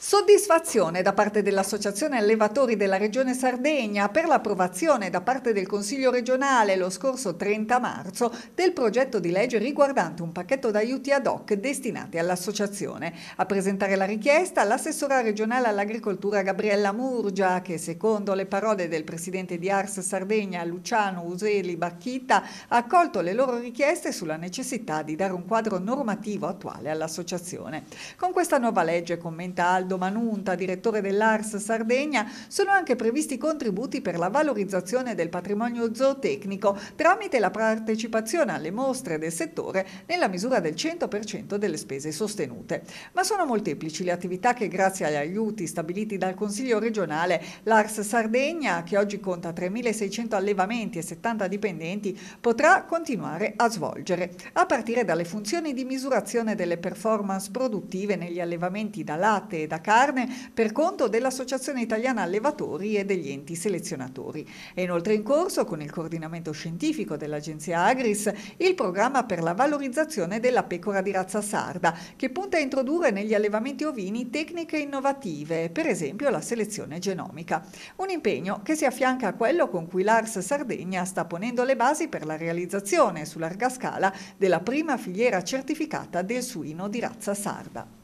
Soddisfazione da parte dell'Associazione Allevatori della Regione Sardegna per l'approvazione da parte del Consiglio regionale lo scorso 30 marzo del progetto di legge riguardante un pacchetto d'aiuti ad hoc destinati all'Associazione. A presentare la richiesta l'assessora regionale all'agricoltura Gabriella Murgia che secondo le parole del presidente di Ars Sardegna Luciano Useli Bacchita ha accolto le loro richieste sulla necessità di dare un quadro normativo attuale all'Associazione. Con questa nuova legge commenta Aldo Aldo Manunta, direttore dell'Ars Sardegna, sono anche previsti contributi per la valorizzazione del patrimonio zootecnico tramite la partecipazione alle mostre del settore nella misura del 100% delle spese sostenute. Ma sono molteplici le attività che grazie agli aiuti stabiliti dal Consiglio regionale, l'Ars Sardegna, che oggi conta 3.600 allevamenti e 70 dipendenti, potrà continuare a svolgere, a partire dalle funzioni di misurazione delle performance produttive negli allevamenti da latte e da della carne per conto dell'Associazione Italiana Allevatori e degli enti selezionatori. È inoltre in corso, con il coordinamento scientifico dell'Agenzia Agris, il programma per la valorizzazione della pecora di razza sarda, che punta a introdurre negli allevamenti ovini tecniche innovative, per esempio la selezione genomica. Un impegno che si affianca a quello con cui l'Ars Sardegna sta ponendo le basi per la realizzazione su larga scala della prima filiera certificata del suino di razza sarda.